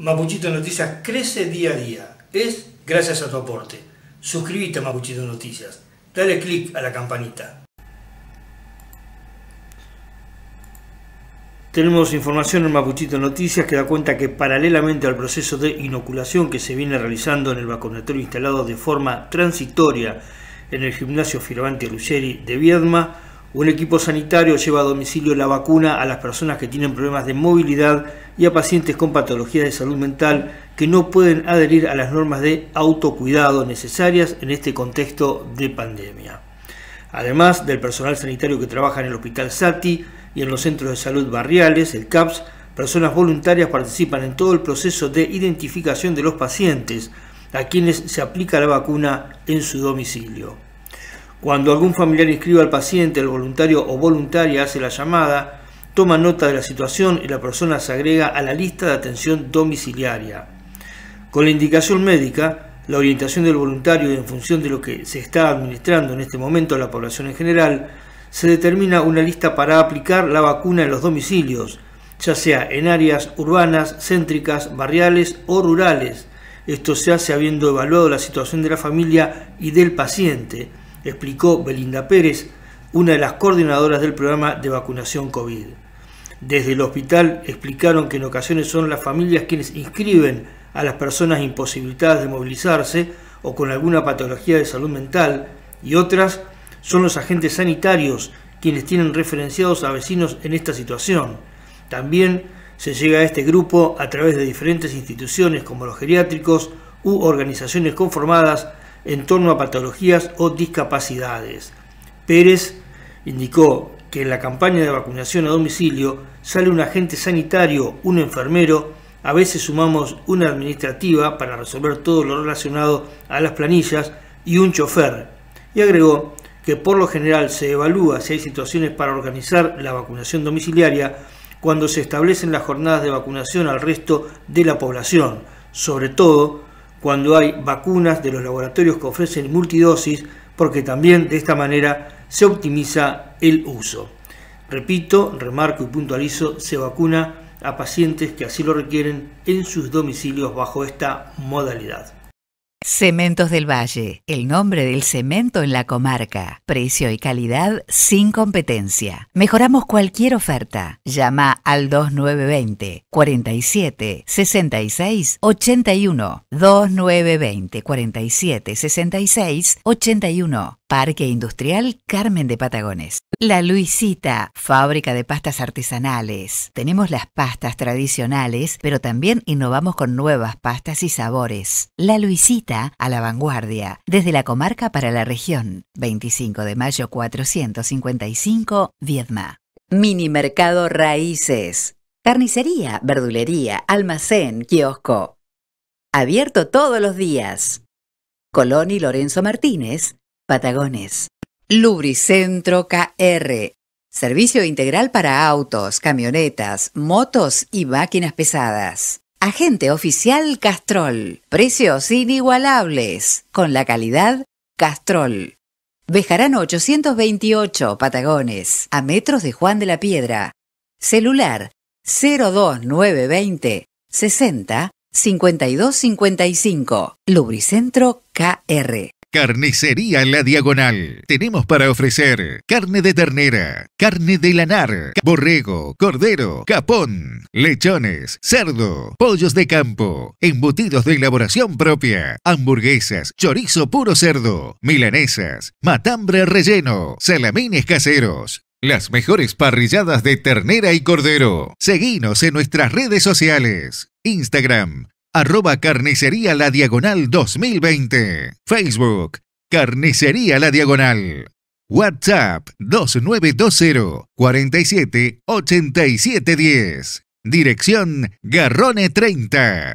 Mapuchito Noticias crece día a día. Es gracias a tu aporte. Suscríbete a Mapuchito Noticias. Dale click a la campanita. Tenemos información en Mapuchito Noticias que da cuenta que paralelamente al proceso de inoculación que se viene realizando en el vacunatorio instalado de forma transitoria en el gimnasio Firvante Ruggeri de Viedma, un equipo sanitario lleva a domicilio la vacuna a las personas que tienen problemas de movilidad y a pacientes con patologías de salud mental que no pueden adherir a las normas de autocuidado necesarias en este contexto de pandemia. Además del personal sanitario que trabaja en el Hospital Sati y en los centros de salud barriales, el CAPS, personas voluntarias participan en todo el proceso de identificación de los pacientes a quienes se aplica la vacuna en su domicilio. Cuando algún familiar inscribe al paciente, el voluntario o voluntaria hace la llamada, toma nota de la situación y la persona se agrega a la lista de atención domiciliaria. Con la indicación médica, la orientación del voluntario en función de lo que se está administrando en este momento a la población en general, se determina una lista para aplicar la vacuna en los domicilios, ya sea en áreas urbanas, céntricas, barriales o rurales. Esto se hace habiendo evaluado la situación de la familia y del paciente, explicó Belinda Pérez, una de las coordinadoras del programa de vacunación COVID. Desde el hospital explicaron que en ocasiones son las familias quienes inscriben a las personas imposibilitadas de movilizarse o con alguna patología de salud mental y otras son los agentes sanitarios quienes tienen referenciados a vecinos en esta situación. También se llega a este grupo a través de diferentes instituciones como los geriátricos u organizaciones conformadas en torno a patologías o discapacidades. Pérez indicó que en la campaña de vacunación a domicilio sale un agente sanitario, un enfermero, a veces sumamos una administrativa para resolver todo lo relacionado a las planillas y un chofer. Y agregó que por lo general se evalúa si hay situaciones para organizar la vacunación domiciliaria cuando se establecen las jornadas de vacunación al resto de la población, sobre todo cuando hay vacunas de los laboratorios que ofrecen multidosis, porque también de esta manera se optimiza el uso. Repito, remarco y puntualizo, se vacuna a pacientes que así lo requieren en sus domicilios bajo esta modalidad. Cementos del Valle, el nombre del cemento en la comarca. Precio y calidad sin competencia. Mejoramos cualquier oferta. Llama al 2920 47 66 81. 2920 47 66 81. Parque Industrial Carmen de Patagones. La Luisita, fábrica de pastas artesanales. Tenemos las pastas tradicionales, pero también innovamos con nuevas pastas y sabores. La Luisita, a la vanguardia, desde la comarca para la región. 25 de mayo 455, Viedma. Mini Mercado Raíces. Carnicería, verdulería, almacén, kiosco. Abierto todos los días. Colón y Lorenzo Martínez, Patagones. Lubricentro KR. Servicio integral para autos, camionetas, motos y máquinas pesadas. Agente oficial Castrol. Precios inigualables. Con la calidad Castrol. Bejarán 828, Patagones, a metros de Juan de la Piedra. Celular 02920 60 5255. Lubricentro KR. Carnicería La Diagonal. Tenemos para ofrecer carne de ternera, carne de lanar, borrego, cordero, capón, lechones, cerdo, pollos de campo, embutidos de elaboración propia, hamburguesas, chorizo puro cerdo, milanesas, matambre relleno, salamines caseros, las mejores parrilladas de ternera y cordero. Seguinos en nuestras redes sociales. Instagram, Arroba Carnicería La Diagonal 2020. Facebook. Carnicería La Diagonal. WhatsApp 2920 47 Dirección Garrone 30.